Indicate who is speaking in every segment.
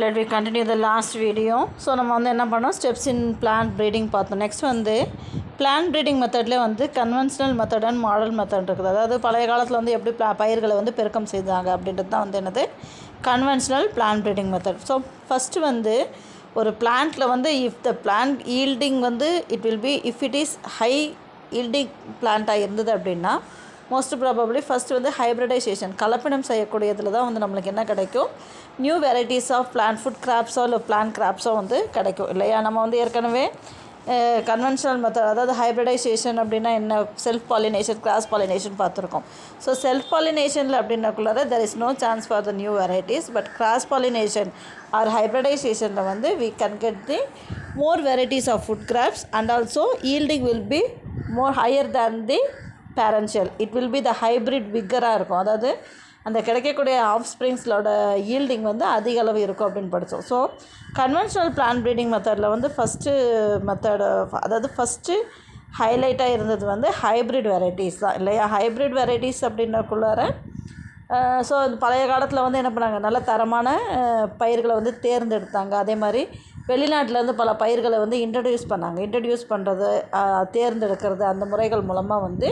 Speaker 1: Let we continue the last video so நம்ம வந்து என்ன பண்ணோம் ஸ்டெப்ஸ் இன் பிளான்ட் ப்ரீடிங் பார்த்தோம் நெக்ஸ்ட் வந்து பிளான்ட் ப்ரீடிங் மெத்தட்லேயே வந்து conventional method and model method இருக்குது அதாவது பழைய காலத்தில் வந்து எப்படி பிளா பயிர்களை வந்து பெருக்கம் செய்தாங்க அப்படின்றது தான் வந்து என்னது conventional plant breeding method so first வந்து ஒரு பிளான்ட்டில் வந்து இஃப் த பிளான்ட் ஈல்டிங் வந்து it will be if it is high yielding பிளான்ட்டாக இருந்தது அப்படின்னா மோஸ்ட் ப்ராபப்ளி ஃபஸ்ட்டு வந்து ஹைப்ரிடைசேஷன் கலப்பினம் செய்யக்கூடியதில் தான் வந்து நம்மளுக்கு என்ன கிடைக்கும் new varieties of plant food கிராப்ஸோ இல்லை பிளான்ட் கிராப்ஸோ வந்து கிடைக்கும் இல்லையா நம்ம வந்து ஏற்கனவே கன்வென்ஷனல் மெத்தட் அதாவது ஹைப்ரிடைசேஷன் அப்படின்னா என்ன செல்ஃப் பாலினேஷன் கிராஸ் பாலினேஷன் பார்த்துருக்கோம் ஸோ செல்ஃப் பாலினேஷனில் அப்படின்னக்குள்ளார there is no chance for the new varieties but cross pollination or ஹைப்ரிடைசேஷனில் வந்து we can get the more varieties of food crops and also yielding will be more higher than the parental it will be the hybrid பிக்கராக இருக்கும் அதாவது அந்த கிடைக்கக்கூடிய of ஸ்ப்ரிங்ஸோட yielding வந்து அதிக அளவு இருக்கும் அப்படின்னு படித்தோம் ஸோ கன்வென்ஷனல் பிளான் ப்ரீடிங் மெத்தடில் வந்து ஃபஸ்ட்டு மெத்தடு அதாவது ஃபஸ்ட்டு ஹைலைட்டாக இருந்தது வந்து ஹைப்ரிட் வெரைட்டிஸ் தான் இல்லையா ஹைப்ரிட் வெரைட்டிஸ் அப்படின்னக்குள்ளார ஸோ பழைய காலத்தில் வந்து என்ன பண்ணாங்க நல்ல தரமான பயிர்களை வந்து தேர்ந்தெடுத்தாங்க அதே மாதிரி வெளிநாட்டிலேருந்து பல பயிர்களை வந்து இன்ட்ரடியூஸ் பண்ணாங்க இன்ட்ரடியூஸ் பண்ணுறது தேர்ந்தெடுக்கிறது அந்த முறைகள் மூலமாக வந்து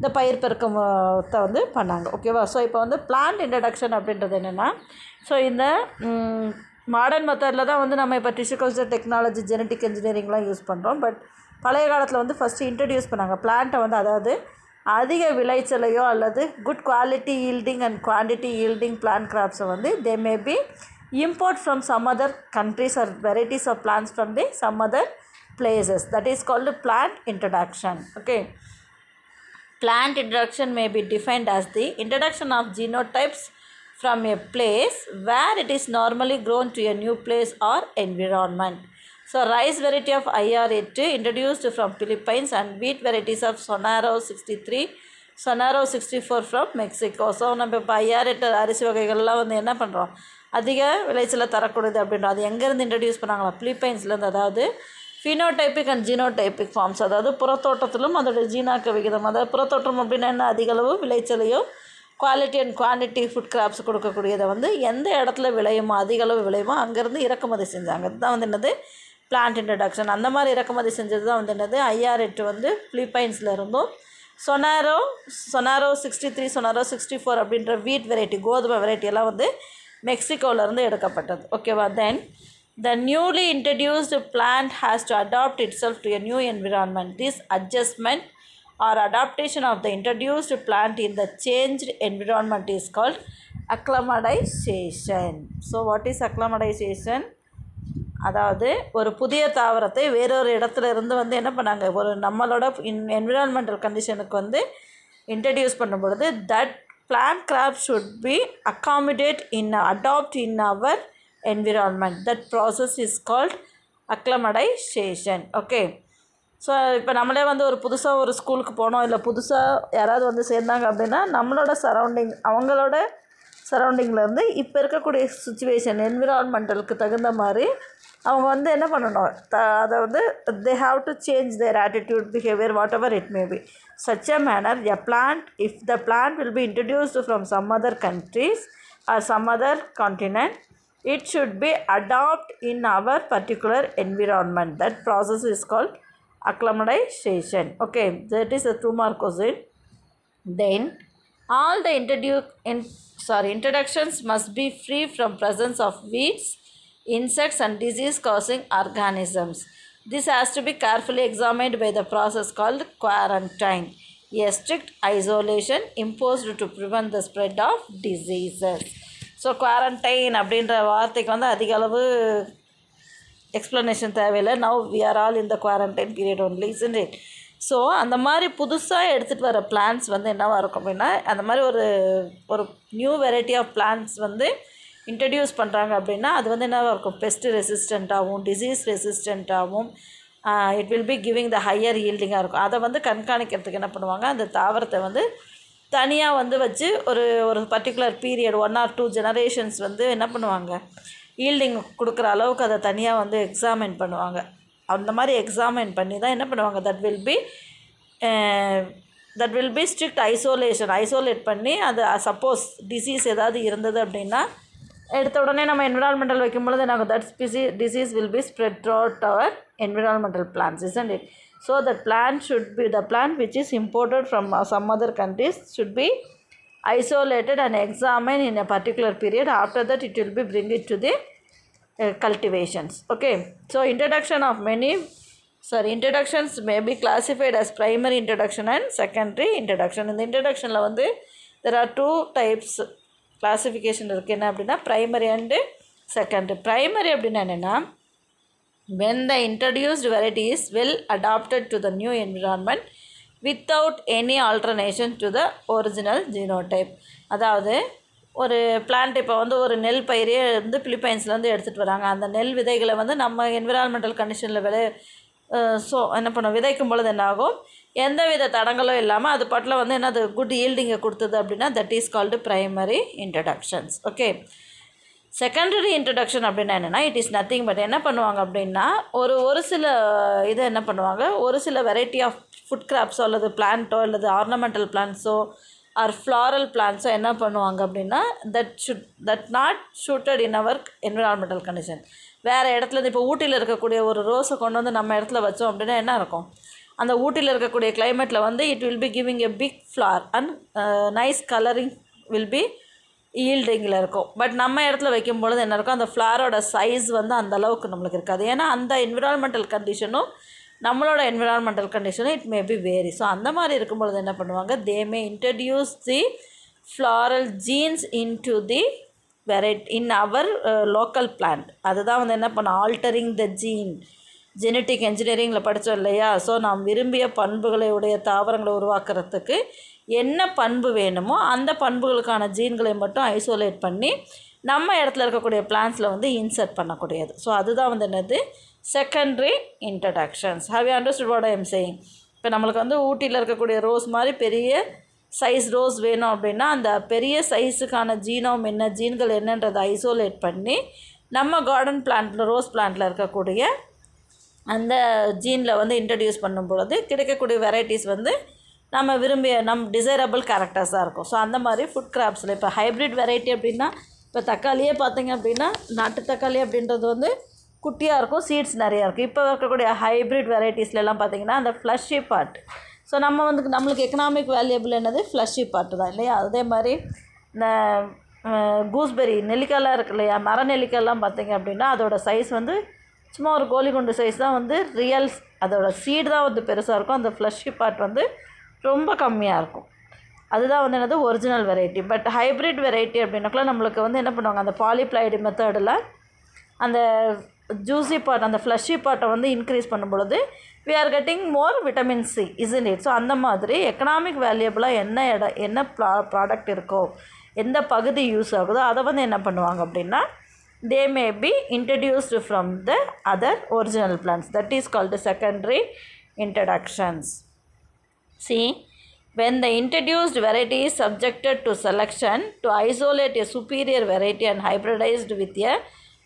Speaker 1: இந்த பயிர் பெருக்கத்தை வந்து பண்ணாங்க ஓகேவா ஸோ இப்போ வந்து பிளான்ட் இன்ட்ரடக்ஷன் அப்படின்றது என்னென்னா ஸோ இந்த மாடர்ன் மெத்தடில் தான் வந்து நம்ம இப்போ டிஷிகல்ச்சர் டெக்னாலஜி ஜெனட்டிக் இன்ஜினியரிங்லாம் யூஸ் பண்ணுறோம் பட் பழைய காலத்தில் வந்து ஃபஸ்ட்டு இன்ட்ரடியூஸ் பண்ணாங்க பிளான்ட்டை வந்து அதாவது அதிக விளைச்சலையோ அல்லது good quality yielding and quantity yielding plant கிராப்ஸை வந்து they may be import from some other countries or varieties of plants from the some other places that is called plant introduction okay Plant introduction may be defined as the introduction of genotypes from a place where it is normally grown to a new place or environment. So, rice variety of IR82 introduced from Philippines and wheat varieties of Sonaro 63, Sonaro 64 from Mexico. So நம்ம இப்போ ஐஆர்எட்டு அரிசி வகைகள்லாம் வந்து என்ன பண்ணுறோம் அதிக விளைச்சலை தரக்கூடியது அப்படின்றோம் அது எங்கேருந்து இன்ட்ரடியூஸ் பண்ணாங்களா பிலிப்பைன்ஸ்லேருந்து அதாவது ஃபினோடைப்பிக் அண்ட் ஜீனோடைப்பிக் ஃபார்ம்ஸ் அதாவது புறத்தோட்டத்திலும் அதோடய ஜீனாக்க விகிதம் அதாவது புறத்தோட்டம் அப்படின்னா என்ன அதிகளவு விளைச்சலையோ quality and quantity food crops கொடுக்கக்கூடியதை வந்து எந்த இடத்துல விளையுமோ அதிகளவு விளையுமோ அங்கேருந்து இறக்குமதி செஞ்சாங்க இதுதான் வந்து என்னது பிளான்ட் இன்ட்ரடக்ஷன் அந்த மாதிரி இறக்குமதி செஞ்சது தான் வந்து என்னது ஐஆர் எட்டு வந்து ஃபிலிப்பைன்ஸில் இருந்தும் Sonora Sonora sixty three Sonora sixty four அப்படின்ற வீட் வெரைட்டி கோதுமை வெரைட்டி எல்லாம் வந்து மெக்சிகோவிலேருந்து எடுக்கப்பட்டது ஓகேவா தென் The newly introduced plant has to adapt itself to a new environment. This adjustment or adaptation of the introduced plant in the changed environment is called acclimatization. So, what is acclimatization? அதாவது ஒரு புதிய தாவரத்தை வேறொரு இடத்துல இருந்து வந்து என்ன பண்ணாங்க ஒரு நம்மளோட இன் என்விரான்மெண்டல் கண்டிஷனுக்கு வந்து இன்ட்ரடியூஸ் பண்ணும் பொழுது that plant crop should be accommodate in adapt in our environment that process is called acclimatization. Okay so இப்போ நம்மளே வந்து ஒரு புதுசாக ஒரு ஸ்கூலுக்கு போனோம் இல்லை புதுசாக யாராவது வந்து சேர்ந்தாங்க அப்படின்னா நம்மளோட சரௌண்டிங் அவங்களோட சரௌண்டிங்லேருந்து இப்போ இருக்கக்கூடிய சுச்சுவேஷன் என்விரான்மெண்டலுக்கு தகுந்த மாதிரி அவங்க வந்து என்ன பண்ணணும் த அதை வந்து they have to change their attitude behaviour whatever it may be such a manner a plant if the plant will be introduced from some other countries or some other continent it should be adopted in our particular environment that process is called acclimatization okay that is a two mark question then all the introduce in sorry introductions must be free from presence of weeds insects and disease causing organisms this has to be carefully examined by the process called quarantine a strict isolation imposed to prevent the spread of diseases so quarantine அப்படின்ற வார்த்தைக்கு வந்து அதிக அளவு explanation தேவையில்லை now we are all இந்த quarantine period one lesion rate so அந்த மாதிரி புதுசாக எடுத்துகிட்டு வர பிளான்ஸ் வந்து என்னவாக இருக்கும் அப்படின்னா அந்த மாதிரி ஒரு ஒரு நியூ வெரைட்டி ஆஃப் பிளான்ஸ் வந்து இன்ட்ரடியூஸ் பண்ணுறாங்க அப்படின்னா அது வந்து என்னவாக இருக்கும் பெஸ்ட்டு ரெசிஸ்டண்ட்டாகவும் டிசீஸ் ரெசிஸ்டண்ட்டாகவும் it will be giving the higher ஈல்டிங்காக இருக்கும் அதை வந்து கண்காணிக்கிறதுக்கு என்ன பண்ணுவாங்க அந்த தாவரத்தை வந்து தனியாக வந்து வச்சு ஒரு ஒரு particular period one or two generations வந்து என்ன பண்ணுவாங்க ஈல்டிங் கொடுக்குற அளவுக்கு அதை தனியாக வந்து எக்ஸாமின் பண்ணுவாங்க அந்த மாதிரி எக்ஸாமின் பண்ணி தான் என்ன பண்ணுவாங்க that will be that will be strict isolation isolate பண்ணி அது சப்போஸ் டிசீஸ் ஏதாவது இருந்தது அப்படின்னா எடுத்த உடனே நம்ம என்விரான்மெண்டல் வைக்கும் பொழுது நாங்கள் that species disease will be spread throughout our environmental plants is and it So the plant should be the plant which is imported from uh, some other countries should be isolated and examined in a particular period. After that it will be bring it to the uh, cultivations. Okay. So introduction of many sorry introductions may be classified as primary introduction and secondary introduction. In the introduction there are two types classification இருக்குது என்ன அப்படின்னா primary and Primary primary அப்படின்னா என்னென்னா when the introduced varieties is well adapted to the new environment without any alternation to the original genotype அதாவது ஒரு plant இப்போ வந்து ஒரு நெல் பயிரே வந்து பிலிப்பைன்ஸ்லேருந்து எடுத்துகிட்டு வராங்க அந்த நெல் விதைகளை வந்து நம்ம என்விரான்மெண்டல் கண்டிஷனில் விளை ஸோ என்ன பண்ணோம் விதைக்கும் பொழுது என்னாகும் எந்த வித தடங்களும் இல்லாமல் அது பாட்டில் வந்து என்னது குட் ஈல்டிங்கை கொடுத்தது அப்படின்னா that is called primary introductions okay secondary introduction அப்படின்னா என்னென்னா இட் இஸ் நத்திங் பட் என்ன பண்ணுவாங்க அப்படின்னா ஒரு ஒரு சில இதை என்ன பண்ணுவாங்க ஒரு சில வெரைட்டி ஆஃப் ஃபுட் கிராப்ஸோ அல்லது பிளான்ட்டோ அல்லது ஆர்னமெண்டல் பிளான்ஸோ ஆர் ஃப்ளாரல் பிளான்ஸோ என்ன பண்ணுவாங்க அப்படின்னா that should that not shooted in our environmental condition வேறு இடத்துல இப்போ ஊட்டியில் இருக்கக்கூடிய ஒரு ரோஸை கொண்டு வந்து நம்ம இடத்துல வச்சோம் அப்படின்னா என்ன இருக்கும் அந்த ஊட்டியில் இருக்கக்கூடிய கிளைமேட்டில் வந்து it will be giving a big flower and nice colouring will be ஈல்டிங்கில் இருக்கும் பட் நம்ம இடத்துல வைக்கும் பொழுது என்ன இருக்கும் அந்த ஃப்ளாரோட சைஸ் வந்து அந்த அளவுக்கு நம்மளுக்கு இருக்காது ஏன்னா அந்த என்விரான்மெண்டல் கண்டிஷனும் நம்மளோட என்விரான்மெண்டல் கண்டிஷனும் it may be vary so அந்த மாதிரி இருக்கும் பொழுது என்ன பண்ணுவாங்க they may introduce the floral genes to the variety in our local plant அதுதான் வந்து என்ன பண்ண ஆல்டரிங் த ஜீன் ஜெனட்டிக் என்ஜினியரிங்கில் படித்தோம் இல்லையா ஸோ நாம் விரும்பிய பண்புகளை உடைய தாவரங்களை உருவாக்குறதுக்கு என்ன பண்பு வேணுமோ அந்த பண்புகளுக்கான ஜீன்களை மட்டும் ஐசோலேட் பண்ணி நம்ம இடத்துல இருக்கக்கூடிய பிளான்ஸில் வந்து இன்சர்ட் பண்ணக்கூடியது ஸோ அதுதான் வந்து என்னது secondary introductions how you understand what am saying இப்போ நம்மளுக்கு வந்து ஊட்டியில் இருக்கக்கூடிய ரோஸ் மாதிரி பெரிய சைஸ் ரோஸ் வேணும் அப்படின்னா அந்த பெரிய சைஸுக்கான ஜீனோம் என்ன ஜீன்கள் என்னன்றதை ஐசோலேட் பண்ணி நம்ம கார்டன் பிளான்ட்டில் ரோஸ் பிளான்ட்டில் இருக்கக்கூடிய அந்த ஜீனில் வந்து இன்ட்ரடியூஸ் பண்ணும் பொழுது கிடைக்கக்கூடிய வெரைட்டிஸ் வந்து நம்ம விரும்பிய நம் டிசைரபிள் கேரக்டர்ஸாக இருக்கும் ஸோ அந்த மாதிரி ஃபுட் கிராப்ஸில் இப்போ ஹைப்ரிட் வெரைட்டி அப்படின்னா இப்போ தக்காளியே பார்த்தீங்க அப்படின்னா நாட்டு தக்காளி அப்படின்றது வந்து குட்டியாக இருக்கும் சீட்ஸ் நிறையா இருக்கும் இப்போ இருக்கக்கூடிய ஹைப்ரிட் வெரைட்டிஸ்லலாம் பார்த்திங்கன்னா அந்த ஃப்ளஷி பார்ட் ஸோ நம்ம வந்து நம்மளுக்கு எக்கனாமிக் வேல்யூபிள் என்னது ஃப்ளஷி பார்ட்டு தான் இல்லையா அதே மாதிரி இந்த கூஸ்பெரி நெல்லிக்காயெலாம் இருக்கு இல்லையா மர நெல்லிக்காயெலாம் பார்த்திங்க அப்படின்னா அதோட சைஸ் வந்து சும்மா ஒரு கோலிகுண்டு சைஸ் தான் வந்து ரியல்ஸ் அதோடய சீடு தான் வந்து பெருசாக இருக்கும் அந்த ஃப்ளஷி பார்ட் வந்து ரொம்ப கம்மியாக இருக்கும் அதுதான் வந்து என்னது original variety but hybrid variety அப்படின்னாக்கலாம் நம்மளுக்கு வந்து என்ன பண்ணுவாங்க அந்த பாலிப்ளைடு மெத்தடில் அந்த ஜூஸி பார்ட் அந்த ஃப்ளஷி பார்ட்டை வந்து இன்க்ரீஸ் பண்ணும்பொழுது we are getting more vitamin C is in it so அந்த மாதிரி எக்கனாமிக் வேல்யூபிளாக என்ன இடம் என்ன ப்ரா ப்ராடக்ட் இருக்கோ எந்த பகுதி யூஸ் ஆகுதோ அதை வந்து என்ன பண்ணுவாங்க அப்படின்னா they may be introduced from the other original plants that is called secondary introductions See, when the introduced variety is subjected to selection to isolate a superior variety and hybridized with a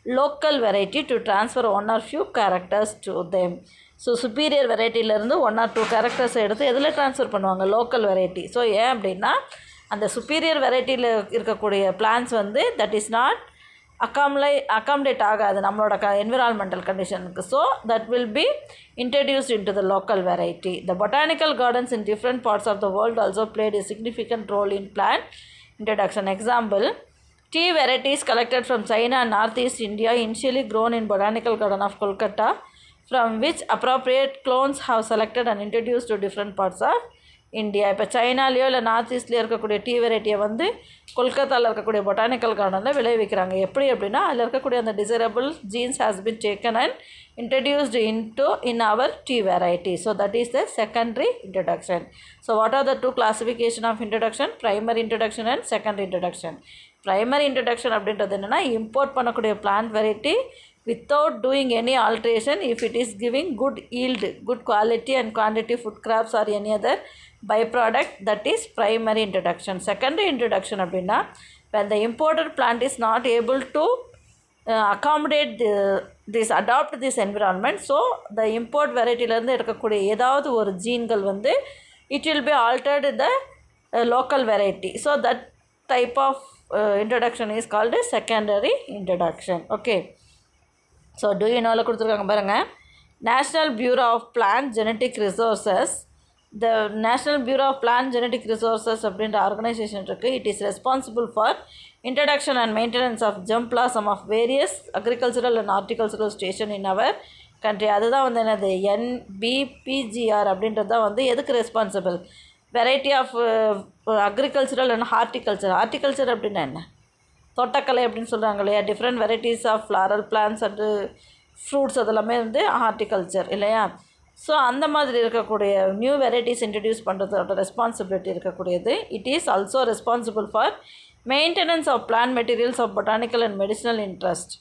Speaker 1: local variety to transfer one or few characters to them. So superior வெரைட்டியிலேருந்து one or two characters எடுத்து எதில் transfer பண்ணுவாங்க local variety so ஏன் அப்படின்னா அந்த superior வெரைட்டியில் இருக்கக்கூடிய plants வந்து that is not அக்காம்லை அக்காமடேட் ஆகாது நம்மளோட க என்விரான்மெண்டல் கண்டிஷனுக்கு so that will be introduced in to the local variety the botanical gardens in different parts of the world also played a significant role in plant introduction example tea varieties collected from china and northeast india initially grown in botanical garden of kolkata from which appropriate clones have selected and introduced to different parts of India இப்போ சைனாலேயோ இல்லை north ஈஸ்ட்லேயோ இருக்கக்கூடிய tea வெரைட்டியை வந்து கொல்கத்தாவில் இருக்கக்கூடிய botanical கார்டனில் விளைவிக்கிறாங்க எப்படி அப்படின்னா அதில் இருக்கக்கூடிய அந்த desirable genes has been taken and introduced into in our tea variety so that is the secondary introduction so what are the two classification of introduction primary introduction and secondary introduction primary introduction அப்படின்றது என்னென்னா import பண்ணக்கூடிய plant variety without doing any alteration if it is giving good yield, good quality and quantity food crops or any other byproduct that is primary introduction. Secondary introduction அப்படின்னா when the imported plant is not able to uh, accommodate the, this adopt this environment so the import வெரைட்டிலேருந்து இருக்கக்கூடிய ஏதாவது ஒரு ஜீன்கள் வந்து it will be the uh, local variety. So that type of uh, introduction is called a secondary introduction. Okay. So டூ யூனோவில் கொடுத்துருக்காங்க பாருங்கள் national bureau of plant genetic resources the national bureau of plant genetic resources அப்படின்ற organisation இருக்குது it is responsible for introduction and maintenance of germplasm of various agricultural and horticultural station in our country அதுதான் வந்து என்னது NBPGR அப்படின்றது தான் வந்து எதுக்கு responsible variety of agricultural and horticulture horticulture அப்படின்னா என்ன தோட்டக்கலை அப்படின்னு சொல்கிறாங்க இல்லையா different varieties of floral plans and fruits அதெல்லாமே வந்து ஹார்டிகல்ச்சர் இல்லையா ஸோ அந்த மாதிரி இருக்கக்கூடிய நியூ வெரைட்டிஸ் இன்ட்ரடியூஸ் பண்ணுறதோட ரெஸ்பான்சிபிலிட்டி இருக்கக்கூடியது it is also responsible for maintenance of plant materials of botanical and medicinal interest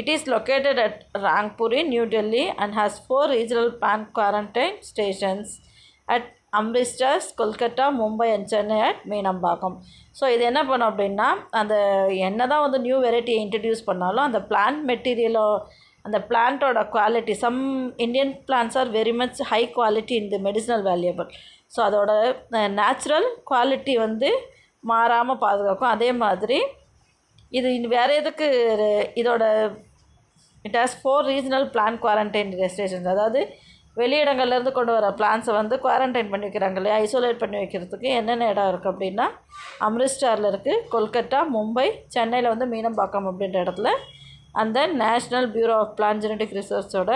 Speaker 1: it is located at Rangpuri new Delhi and has four regional regional quarantine stations at அம்பிஸ்டர்ஸ் Kolkata Mumbai and Chennai at Meenambakkam so இது என்ன பண்ணோம் அப்படின்னா அந்த என்ன தான் வந்து நியூ வெரைட்டியை இன்ட்ரடியூஸ் பண்ணாலும் அந்த பிளான்ட் மெட்டீரியலோ அந்த பிளான்ட்டோட quality some Indian plants are very much high quality in the medicinal valuable so அதோட நேச்சுரல் குவாலிட்டி வந்து மாறாமல் பாதுகாக்கும் அதே மாதிரி இது வேறு எதுக்கு இதோட it has four regional plant quarantine restoration அதாவது வெளியிடங்கள்லேருந்து கொண்டு வர பிளான்ஸை வந்து குவாரண்டைன் பண்ணி வைக்கிறாங்க இல்லையா ஐசோலேட் பண்ணி வைக்கிறதுக்கு என்னென்ன இடம் இருக்குது அப்படின்னா அம்ரிஸ்டாரில் இருக்குது கொல்கட்டா மும்பை சென்னையில் வந்து மீனம்பாக்கம் அப்படின்ற இடத்துல அந்த national bureau of plant genetic ரிசர்ச்சோட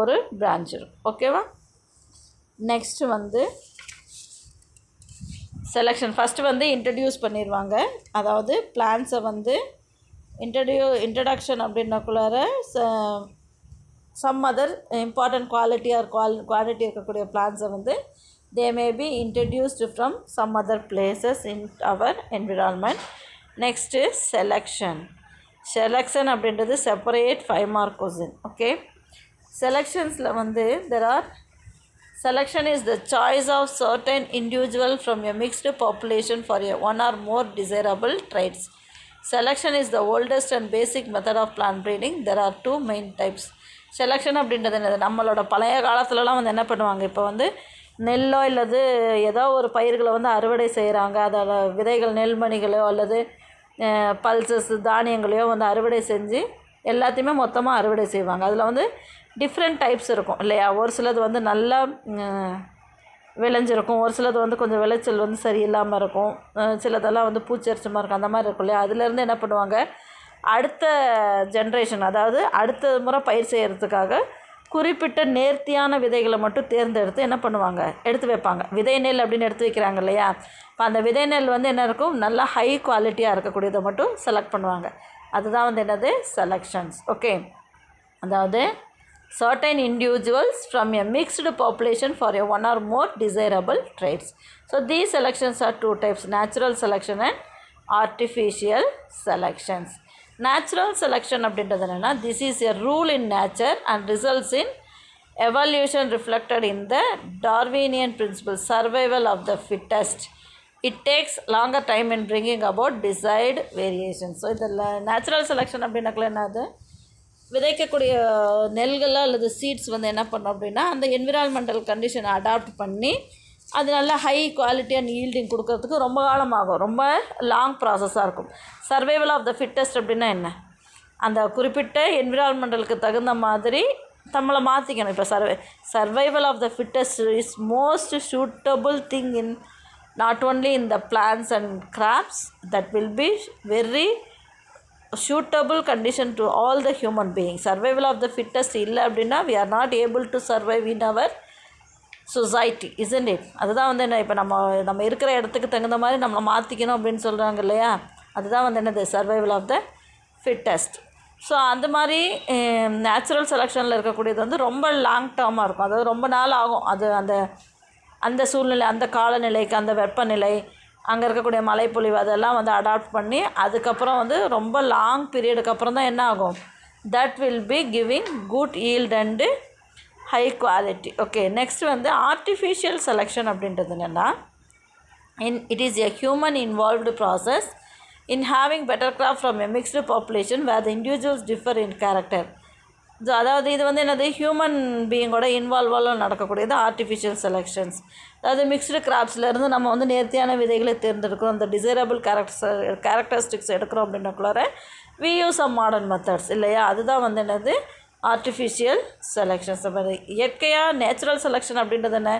Speaker 1: ஒரு பிரான்ச் இருக்கும் ஓகேவா நெக்ஸ்ட்டு வந்து செலெக்ஷன் ஃபஸ்ட்டு வந்து இன்ட்ரடியூஸ் பண்ணிடுவாங்க அதாவது பிளான்ஸை வந்து இன்ட்ரடியூ இன்ட்ரடக்ஷன் அப்படின்னக்குள்ளார some other important quality or குவால் குவாலிட்டி இருக்கக்கூடிய பிளான்ஸை வந்து they may be introduced from some other places in our environment next selection selection அப்படின்றது separate five mark question okay செலெக்ஷன்ஸில் வந்து there are selection is the choice of certain individual from a mixed population for a one or more desirable traits selection is the oldest and basic method of plant breeding there are two main types selection அப்படின்றது என்னது நம்மளோட பழைய காலத்துலலாம் வந்து என்ன பண்ணுவாங்க இப்போ வந்து நெல்லோ இல்லது ஏதோ ஒரு பயிர்களை வந்து அறுவடை செய்கிறாங்க அதோட விதைகள் நெல்மணிகளையோ அல்லது பல்சஸ் தானியங்களையோ வந்து அறுவடை செஞ்சு எல்லாத்தையுமே மொத்தமாக அறுவடை செய்வாங்க அதில் வந்து டிஃப்ரெண்ட் டைப்ஸ் இருக்கும் இல்லையா ஒரு சிலது வந்து நல்லா விளைஞ்சிருக்கும் ஒரு சிலது வந்து கொஞ்சம் விளைச்சல் வந்து சரியில்லாமல் இருக்கும் சிலதெல்லாம் வந்து பூச்சரிச்சமாக இருக்கும் அந்த மாதிரி இருக்கும் இல்லையா அதுலேருந்து என்ன பண்ணுவாங்க அடுத்த ஜென்ரேஷன் அதாவது அடுத்த முறை பயிர் செய்கிறதுக்காக குறிப்பிட்ட நேர்த்தியான விதைகளை மட்டும் தேர்ந்தெடுத்து என்ன பண்ணுவாங்க எடுத்து வைப்பாங்க விதை நெல் அப்படின்னு எடுத்து வைக்கிறாங்க இல்லையா இப்போ அந்த விதை நெல் வந்து என்ன இருக்கும் நல்லா ஹை குவாலிட்டியாக இருக்கக்கூடியதை மட்டும் செலக்ட் பண்ணுவாங்க அதுதான் வந்து என்னது செலெக்ஷன்ஸ் ஓகே அதாவது certain individuals from a mixed population for a one or more desirable traits so these selections are two types natural selection and artificial selections natural selection அப்படின்றது என்னென்னா this is a rule in nature and results in evolution reflected in the Darwinian principle survival of the fittest it takes longer time in bringing about decided variation so இதில் natural selection அப்படின்னாக்கல என்னது விதைக்கக்கூடிய நெல்கள் அல்லது seeds வந்து என்ன பண்ணோம் அப்படின்னா அந்த environmental கண்டிஷனை அடாப்ட் பண்ணி அது நல்லா ஹை குவாலிட்டியாக ஈல்டிங் கொடுக்கறதுக்கு ரொம்ப காலமாகும் ரொம்ப லாங் ப்ராசஸாக இருக்கும் சர்வைவல் ஆஃப் த ஃபிட்டஸ்ட் அப்படின்னா என்ன அந்த குறிப்பிட்ட என்விரான்மெண்டலுக்கு தகுந்த மாதிரி நம்மளை மாற்றிக்கணும் இப்போ சர்வை survival of the fittest is most suitable thing in not only in the plants and crops that will be very suitable condition to all the human being survival of the fittest இல்லை அப்படின்னா we are not able to survive in our society isn't it அதுதான் வந்து என்ன இப்போ நம்ம நம்ம இருக்கிற இடத்துக்கு தகுந்த மாதிரி நம்மளை மாற்றிக்கணும் அப்படின்னு சொல்கிறாங்க இல்லையா அதுதான் வந்து என்னது survival of the fittest so அந்த மாதிரி நேச்சுரல் eh, செலெக்ஷனில் இருக்கக்கூடியது வந்து ரொம்ப லாங் டேர்மாக இருக்கும் அதாவது ரொம்ப நாள் ஆகும் அது அந்த அந்த சூழ்நிலை அந்த காலநிலைக்கு அந்த வெப்பநிலை அங்கே இருக்கக்கூடிய மலைப்பொழிவு அதெல்லாம் வந்து அடாப்ட் பண்ணி அதுக்கப்புறம் வந்து ரொம்ப லாங் பீரியடுக்கு அப்புறம் தான் என்ன ஆகும் that will be giving good yield and high quality okay next வந்து ஆர்டிஃபிஷியல் செலெக்ஷன் அப்படின்றது என்னென்னா in it is a human involved process in having better graft from a mixed population where the individuals differ in character so அதாவது இது வந்து என்னது human பீயிங்கோட இன்வால்வாலும் நடக்கக்கூடியது ஆர்டிஃபிஷியல் செலெக்ஷன்ஸ் அதாவது மிக்ஸ்டு கிராப்ஸ்லேருந்து நம்ம வந்து நேர்த்தியான விதைகளை தேர்ந்தெடுக்கிறோம் அந்த டிசைரபிள் கேரக்டர்ஸ் கேரக்டரிஸ்டிக்ஸ் எடுக்கிறோம் அப்படின்னக்குள்ளார we use a modern methods இல்லையா அதுதான் வந்து என்னது ஆர்டிஃபிஷியல் செலெக்ஷன் இயற்கையாக நேச்சுரல் செலெக்ஷன் அப்படின்றது என்ன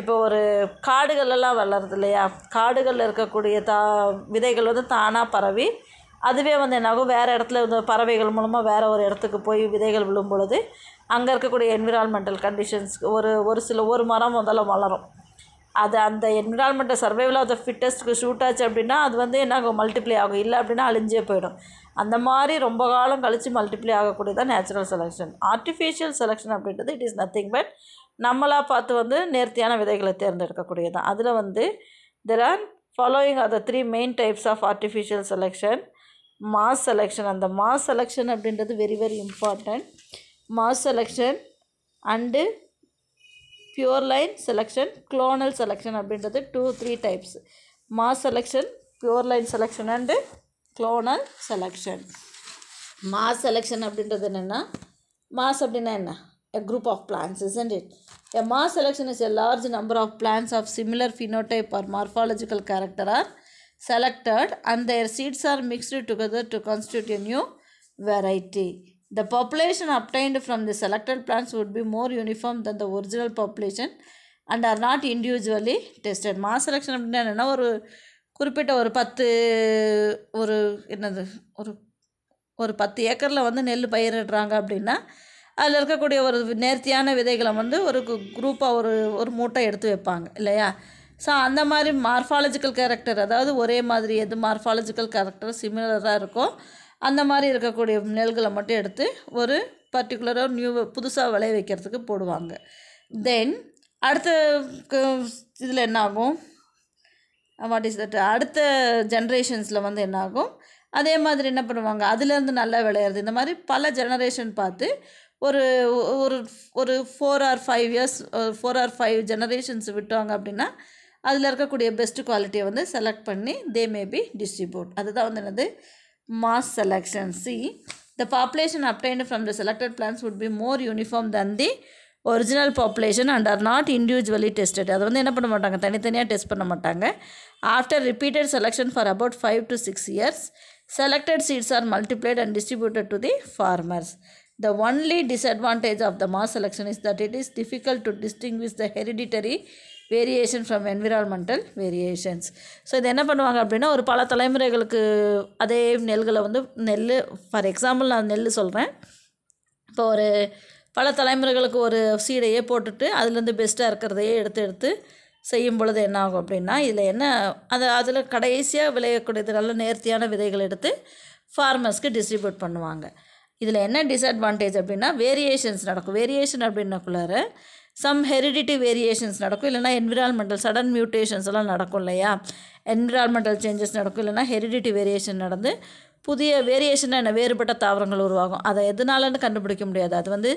Speaker 1: இப்போ ஒரு காடுகளெல்லாம் வளருது இல்லையா காடுகளில் இருக்கக்கூடிய தா விதைகள் வந்து தானாக பரவி அதுவே வந்து என்னாகும் வேறு இடத்துல இந்த பறவைகள் மூலமாக வேறு ஒரு இடத்துக்கு போய் விதைகள் விழும் பொழுது அங்கே இருக்கக்கூடிய என்விரான்மெண்டல் கண்டிஷன்ஸ்க்கு ஒரு ஒரு சில ஒரு மரம் முதல்ல வளரும் அது அந்த என்விரான்மெண்ட்டை சர்வைவல் ஆஃப் த ஃபிட்டஸ்ட்டுக்கு ஷூட் ஆச்சு அப்படின்னா அது வந்து என்னாகும் மல்டிப்ளை ஆகும் இல்லை அப்படின்னா அழிஞ்சே போயிடும் அந்த மாதிரி ரொம்ப காலம் கழித்து மல்டிப்ளை ஆகக்கூடியது தான் நேச்சுரல் செலெக்ஷன் ஆர்டிஃபிஷியல் செலெக்ஷன் அப்படின்றது இட் இஸ் நத்திங் பட் நம்மளாக பார்த்து வந்து நேர்த்தியான விதைகளை தேர்ந்தெடுக்கக்கூடியது தான் அதில் வந்து there are following are the three main types of artificial selection mass selection அந்த மாஸ் செலெக்ஷன் அப்படின்றது very very important mass selection and pure line selection clonal selection அப்படின்றது two three types mass selection pure line selection and clonal selection mass selection அப்படின்றது என்னென்னா mass அப்படின்னா என்ன a group of plants, isn't it? A mass selection is a large number of plants of similar phenotype or morphological character are selected and their seeds are mixed together to constitute a new variety. The population obtained from the selected plants would be more uniform than the original population and are not individually tested. Mass selection அப்படின்னா என்ன ஒரு குறிப்பிட்ட ஒரு பத்து ஒரு என்னது ஒரு ஒரு பத்து ஏக்கரில் வந்து நெல் பயிரிடுறாங்க அப்படின்னா அதில் இருக்கக்கூடிய ஒரு நேர்த்தியான விதைகளை வந்து ஒரு குரூப்பாக ஒரு ஒரு மூட்டை எடுத்து வைப்பாங்க இல்லையா ஸோ அந்த மாதிரி மார்ஃபாலஜிக்கல் கேரக்டர் அதாவது ஒரே மாதிரி எது மார்ஃபாலஜிக்கல் கேரக்டர் சிமிலராக இருக்கோ அந்த மாதிரி இருக்கக்கூடிய நெல்களை மட்டும் எடுத்து ஒரு பர்டிகுலராக நியூ புதுசாக விளைய வைக்கிறதுக்கு போடுவாங்க தென் அடுத்த இதில் என்ன ஆகும் வாட் இஸ் தட் அடுத்த ஜென்ரேஷன்ஸில் வந்து என்னாகும் அதே மாதிரி என்ன பண்ணுவாங்க அதுலேருந்து நல்லா விளையாடுது இந்த மாதிரி பல ஜெனரேஷன் பார்த்து ஒரு ஒரு ஒரு four or five years four or five generations விட்டாங்க அப்படின்னா அதில் இருக்கக்கூடிய பெஸ்ட் குவாலிட்டியை வந்து செலக்ட் பண்ணி தே மே பி டிஸ்ட்ரிபியூட் அதுதான் வந்து என்னது mass selection see the population obtained from the selected plants would be more uniform than the original population and are not individually tested அதை வந்து என்ன பண்ண மாட்டாங்க தனித்தனியாக டெஸ்ட் பண்ண மாட்டாங்க After repeated selection for about 5 to 6 years, selected seeds are multiplied and distributed to the farmers. The only disadvantage of the mass selection is that it is difficult to distinguish the hereditary variation from environmental variations so இது என்ன பண்ணுவாங்க அப்படின்னா ஒரு பல தலைமுறைகளுக்கு அதே நெல்களை வந்து நெல் ஃபார் எக்ஸாம்பிள் நான் நெல் சொல்கிறேன் இப்போ ஒரு பல தலைமுறைகளுக்கு ஒரு சீடையே போட்டுட்டு அதுலேருந்து பெஸ்ட்டாக இருக்கிறதையே எடுத்து எடுத்து செய்யும் பொழுது என்ன ஆகும் அப்படின்னா இதில் என்ன அது அதில் கடைசியாக விளையக்கூடியது நல்ல நேர்த்தியான விதைகள் எடுத்து ஃபார்மர்ஸ்க்கு டிஸ்ட்ரிபியூட் பண்ணுவாங்க இதில் என்ன டிஸ்அட்வான்டேஜ் அப்படின்னா வேரியேஷன்ஸ் நடக்கும் வேரியேஷன் அப்படின்னக்குள்ளார சம் ஹெரிடிட்டி வேரியேஷன்ஸ் நடக்கும் இல்லைனா என்விரான்மெண்டல் சடன் மியூட்டேஷன்ஸ் எல்லாம் நடக்கும் இல்லையா என்விரான்மெண்டல் சேஞ்சஸ் நடக்கும் இல்லைனா ஹெரிடிட்டி வேரியேஷன் நடந்து புதிய என்ன வேறுபட்ட தாவரங்கள் உருவாகும் அதை எதனாலன்னு கண்டுபிடிக்க முடியாது அது வந்து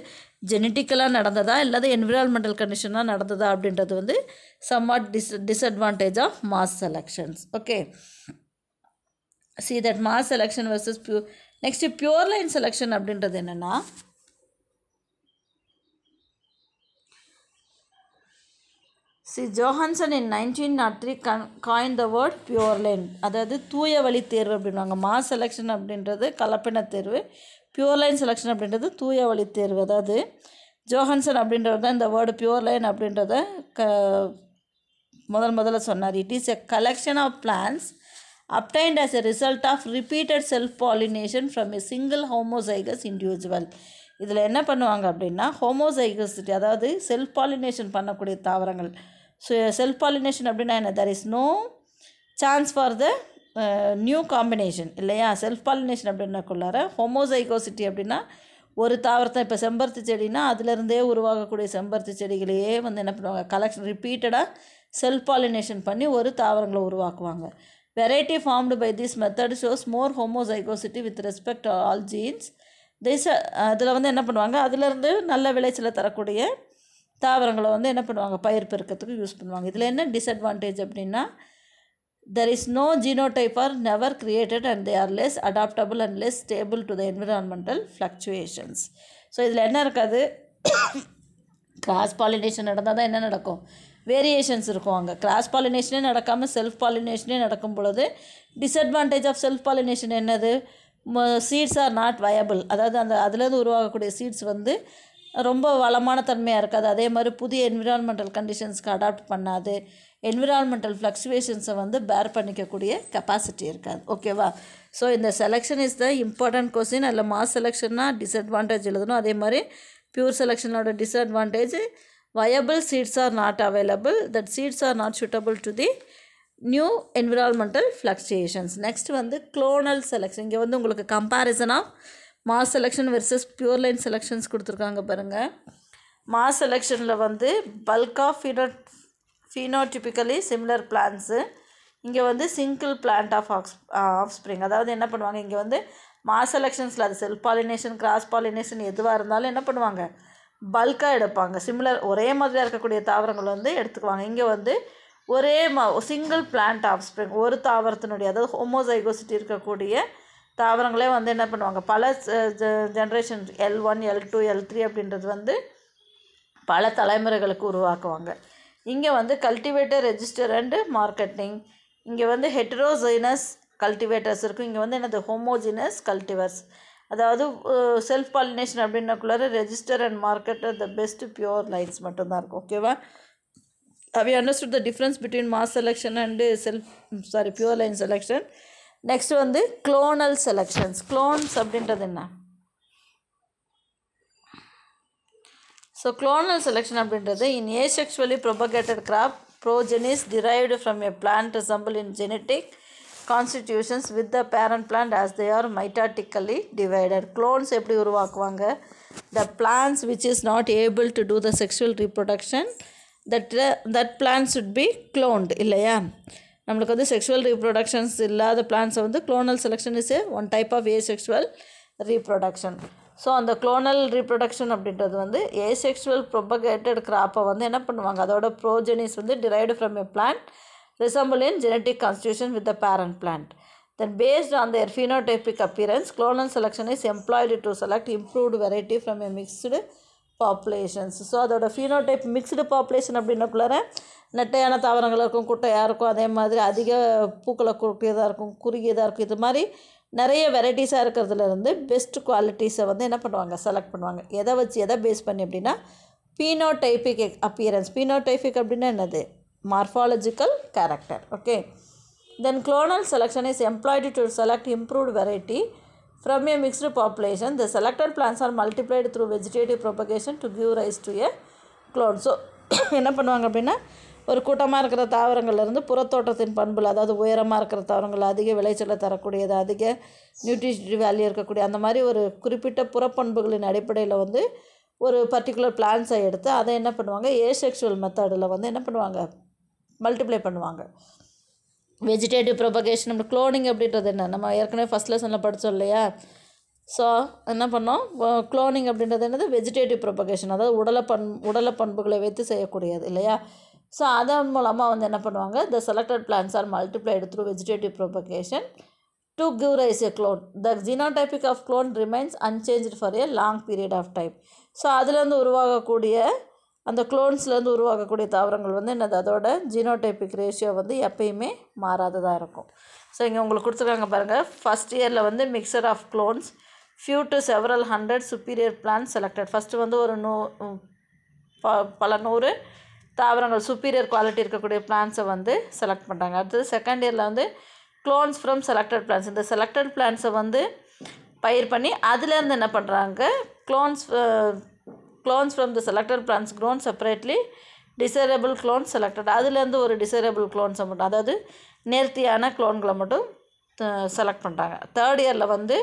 Speaker 1: ஜெனட்டிக்கலாக நடந்ததா இல்லாத என்விரான்மெண்டல் கண்டிஷனாக நடந்ததா அப்படின்றது வந்து சம் வாட் டிஸ் disadvantage of mass selections okay see that mass selection versus பியூ நெக்ஸ்ட்டு பியூர் லைன் செலெக்ஷன் அப்படின்றது என்னென்னா see Johannsen in nineteen naught three கன் காயின் த வேர்ட் லைன் அதாவது தூய வழி தேர்வு அப்படின்வாங்க மாஸ் செலெக்ஷன் அப்படின்றது கலப்பின தேர்வு லைன் செலெக்ஷன் அப்படின்றது தூய வழி தேர்வு அதாவது ஜோஹன்சன் அப்படின்றது தான் இந்த வேர்டு பியூர் லைன் அப்படின்றத க முதல் முதல்ல சொன்னார் it is a collection of plants obtained as a result of repeated self pollination from a single homozygous individual இதில் என்ன பண்ணுவாங்க அப்படின்னா ஹோமோசைகசிட்டி அதாவது செல்ஃப் பாலினேஷன் பண்ணக்கூடிய தாவரங்கள் செல்ஃப் பாலினேஷன் அப்படின்னா என்ன there is no chance for the new combination இல்லையா செல்ஃப் பாலினேஷன் அப்படின்னாக்குள்ளார ஹோமோசைகோசிட்டி அப்படின்னா ஒரு தாவரத்தை இப்போ செம்பருத்தி செடினா அதுலேருந்தே உருவாகக்கூடிய செம்பருத்தி செடிகளையே வந்து என்ன பண்ணுவாங்க கலெக்ஷன் ரிப்பீட்டடாக செல்ஃப் பாலினேஷன் பண்ணி ஒரு தாவரங்களை உருவாக்குவாங்க variety formed by this method shows more homozygosity with respect all genes this அதில் வந்து என்ன பண்ணுவாங்க அதுலேருந்து நல்ல விளைச்சலை தரக்கூடிய தாவரங்களை வந்து என்ன பண்ணுவாங்க பயிர் பெருக்கத்துக்கு யூஸ் பண்ணுவாங்க இதில் என்ன டிஸ்அட்வான்டேஜ் அப்படின்னா there is no genotype are never created and they are less adaptable and less stable to the environmental fluctuations so இதில் என்ன இருக்காது கிராஸ் பாலினேஷன் நடந்தால் தான் என்ன நடக்கும் வேரியேஷன்ஸ் இருக்கும் அங்கே கிராஸ் பாலினேஷனே நடக்காமல் செல்ஃப் பாலினேஷனே நடக்கும் பொழுது டிஸ்அட்வான்டேஜ் ஆஃப் செல்ஃப் பாலினேஷன் என்னது சீட்ஸ் ஆர் நாட் வயபிள் அதாவது அந்த அதுலேருந்து உருவாகக்கூடிய சீட்ஸ் வந்து ரொம்ப வளமான தன்மையாக இருக்காது அதே மாதிரி புதிய என்விரான்மெண்டல் கண்டிஷன்ஸ்க்கு அடாப்ட் பண்ணாது என்விரான்மெண்டல் ஃப்ளக்சுவேஷன்ஸை வந்து பேர் பண்ணிக்கக்கூடிய கெப்பாசிட்டி இருக்காது ஓகேவா ஸோ இந்த selection is the important question அதில் மாஸ் செலெக்ஷன்னா டிஸ்அட்வான்டேஜ் எழுதணும் அதே மாதிரி பியூர் செலெக்ஷனோட disadvantage viable seeds are not available that seeds are not suitable to the new environmental fluctuations next வந்து க்ளோனல் செலெக்ஷன் இங்கே வந்து உங்களுக்கு கம்பேரிசனாக mass selection versus pure line selections கொடுத்துருக்காங்க பாருங்கள் மாஸ் செலெக்ஷனில் வந்து பல்காக ஃபீனோ ஃபீனோடிப்பிக்கலி சிமிலர் பிளான்ஸு இங்கே வந்து சிங்கிள் பிளான்ட் ஆஃப் ஆக்ஸ் ஆஃப் ஸ்ப்ரிங் அதாவது என்ன பண்ணுவாங்க இங்கே வந்து மாஸ் செலெக்ஷன்ஸில் அது செல் பாலினேஷன் கிராஸ் பாலினேஷன் எதுவாக இருந்தாலும் என்ன பண்ணுவாங்க பல்காக எடுப்பாங்க சிமிலர் ஒரே மாதிரியாக இருக்கக்கூடிய தாவரங்கள் வந்து எடுத்துக்குவாங்க இங்கே வந்து ஒரே மா சிங்கிள் பிளான்ட் ஆஃப் ஸ்ப்ரிங் ஒரு தாவரத்தினுடைய அதாவது ஹோமோசைகோசிட்டி இருக்கக்கூடிய தாவரங்களே வந்து என்ன பண்ணுவாங்க பல generation L one L two L three அப்படின்றது வந்து பல தலைமுறைகளுக்கு உருவாக்குவாங்க இங்கே வந்து கல்டிவேட்டர் ரெஜிஸ்டர் அண்டு மார்க்கெட்டிங் இங்கே வந்து ஹெட்ரோஜினஸ் கல்டிவேட்டர்ஸ் இருக்கும் இங்கே வந்து என்னது ஹோமோஜினஸ் கல்டிவர்ஸ் அதாவது செல்ஃப் பாலினேஷன் அப்படின்னக்குள்ளார register and marketer the best pure lines மட்டும்தான் இருக்கும் ஓகேவா how you understood the difference between mass selection and self sorry pure line selection next வந்து குளோனல் செலெக்ஷன்ஸ் குளோன்ஸ் அப்படின்றது என்ன ஸோ குளோனல் செலெக்ஷன் அப்படின்றது in asexually propagated crop progenies derived from a plant resemble in genetic constitutions with the parent plant as they are mitotically divided clones எப்படி உருவாக்குவாங்க the plants which is not able to do the sexual reproduction that that plant should be cloned இல்லையா நம்மளுக்கு வந்து sexual reproductions இல்லாத பிளான்ஸை வந்து clonal selection is a one type of asexual reproduction so அந்த clonal reproduction அப்படின்றது வந்து ஏ sexual propagated கிராப்பை வந்து என்ன பண்ணுவாங்க அதோட ப்ரோஜெனிஸ் வந்து derived from a plant resemble in genetic constitution with the parent plant then based on their phenotypic appearance clonal selection is employed to select improved variety from a mixed populations so அதோட phenotype mixed population அப்படின்னக்குள்ளார நெட்டையான தாவரங்கள் இருக்கும் குட்டையாக இருக்கும் அதே மாதிரி அதிக பூக்களை குட்டியதாக இருக்கும் குறுகியதாக இருக்கும் இது மாதிரி நிறைய வெரைட்டிஸாக இருக்கிறதுலேருந்து பெஸ்ட் குவாலிட்டிஸை வந்து என்ன பண்ணுவாங்க செலக்ட் பண்ணுவாங்க எதை வச்சு எதை பேஸ் பண்ணி அப்படின்னா பீனோடைபிக் அப்பியரன்ஸ் பீனோடைபிக் அப்படின்னா என்னது morphological character okay then clonal selection is employed to select improved variety From a mixed population, the selected plants are multiplied through vegetative propagation to give rise to a clone. So, என்ன பண்ணுவாங்க அப்படின்னா ஒரு கூட்டமாக இருக்கிற தாவரங்கள்லேருந்து புறத்தோட்டத்தின் பண்புல அதாவது உயரமாக இருக்கிற தாவரங்கள் அதிக விளைச்சலை தரக்கூடியது அதிக நியூட்ரிஷன் வேல்யூ இருக்கக்கூடிய அந்த மாதிரி ஒரு குறிப்பிட்ட புறப்பண்புகளின் அடிப்படையில் வந்து ஒரு பர்டிகுலர் பிளான்ஸை எடுத்து அதை என்ன பண்ணுவாங்க ஏசெக்ஷுவல் மெத்தடில் வந்து என்ன பண்ணுவாங்க மல்டிப்ளை பண்ணுவாங்க வெஜிடேட்டிவ் ப்ரொபகேஷன் நம்ம க்ளோனிங் அப்படின்றது என்ன நம்ம ஏற்கனவே ஃபஸ்ட் லெசனில் படித்தோம் இல்லையா ஸோ என்ன பண்ணோம் க்ளோனிங் அப்படின்றது என்னது வெஜிடேட்டிவ் ப்ரொபகேஷன் அதாவது உடலை பண் உடலை பண்புகளை வைத்து செய்யக்கூடியது இல்லையா ஸோ அதன் மூலமாக வந்து என்ன பண்ணுவாங்க the selected plants are multiplied through vegetative propagation to give rise a clone the genotypic of clone remains unchanged for a long period of time so அதுலேருந்து உருவாகக்கூடிய அந்த குளோன்ஸ்லேருந்து உருவாகக்கூடிய தாவரங்கள் வந்து என்னது அதோட ஜீனோடைப்பிக் ரேஷியோ வந்து எப்பயுமே மாறாததாக இருக்கும் ஸோ இங்கே உங்களுக்கு கொடுத்துருக்காங்க பாருங்கள் ஃபஸ்ட் இயரில் வந்து mixture of clones few to several hundred superior plants selected first வந்து ஒரு நூ ப பல நூறு தாவரங்கள் சுப்பீரியர் குவாலிட்டி இருக்கக்கூடிய பிளான்ஸை வந்து செலக்ட் பண்ணுறாங்க அடுத்தது செகண்ட் இயரில் வந்து க்ளோன்ஸ் ஃப்ரம் செலக்டட் பிளான்ஸ் இந்த செலக்டட் பிளான்ஸை வந்து பயிர் பண்ணி அதுலேருந்து என்ன பண்ணுறாங்க clones clones from the selected plants grown separately desirable clones selected அதுலேருந்து ஒரு டிசைரபிள் clones மட்டும் அதாவது நேர்த்தியான க்ளோன்களை மட்டும் செலக்ட் பண்ணுறாங்க தேர்ட் இயரில் வந்து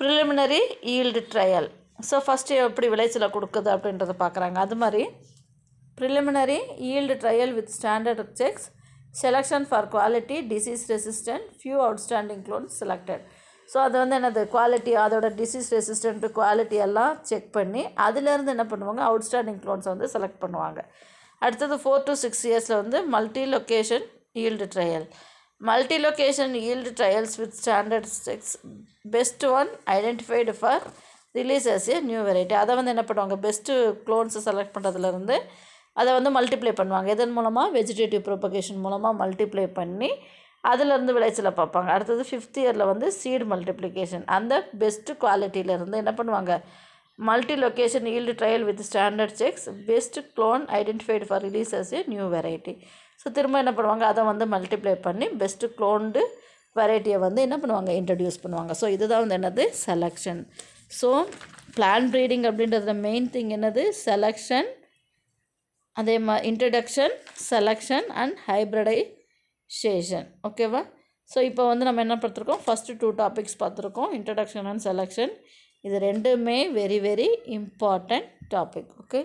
Speaker 1: preliminary yield trial so first எப்படி விளைச்சலை கொடுக்குது அப்படின்றத பார்க்குறாங்க அது மாதிரி preliminary yield trial with standard checks selection for quality disease resistant few outstanding clones selected so அது வந்து என்னது குவாலிட்டி அதோட டிசீஸ் ரெசிஸ்டன்ட் குவாலிட்டி எல்லாம் செக் பண்ணி அதுலேருந்து என்ன பண்ணுவாங்க அவுட்ஸ்டாண்டிங் லோன்ஸை வந்து செலக்ட் பண்ணுவாங்க அடுத்தது ஃபோர் டு சிக்ஸ் இயர்ஸில் வந்து multi location yield trial multi location yield trials with standard checks best one identified for release as a new variety அதை வந்து என்ன பண்ணுவாங்க பெஸ்ட்டு க்ளோன்ஸை செலக்ட் பண்ணுறதுலேருந்து அதை வந்து மல்டிப்ளை பண்ணுவாங்க இதன் மூலமாக வெஜிடேட்டிவ் ப்ரொபகேஷன் மூலமாக மல்டிப்ளை பண்ணி அதிலேருந்து விளைச்சலை பார்ப்பாங்க அடுத்தது ஃபிஃப்த் இயரில் வந்து சீடு மல்டிப்ளிகேஷன் அந்த பெஸ்ட்டு குவாலிட்டியிலேருந்து என்ன பண்ணுவாங்க multi location yield trial with standard checks best clone identified for release as a new variety so திரும்ப என்ன பண்ணுவாங்க அதை வந்து மல்டிப்ளை பண்ணி பெஸ்ட்டு க்ளோன்டு வெரைட்டியை வந்து என்ன பண்ணுவாங்க இன்ட்ரடியூஸ் பண்ணுவாங்க ஸோ இதுதான் வந்து என்னது செலெக்ஷன் ஸோ பிளான் ப்ரீடிங் அப்படின்றதுல மெயின் திங் என்னது செலெக்ஷன் அதே மா introduction selection and hybridization ஓகேவா ஸோ இப்போ வந்து நம்ம என்ன பார்த்துருக்கோம் ஃபஸ்ட்டு டூ டாபிக்ஸ் பார்த்துருக்கோம் இன்ட்ரடக்ஷன் அண்ட் செலெக்ஷன் இது ரெண்டுமே very very important topic okay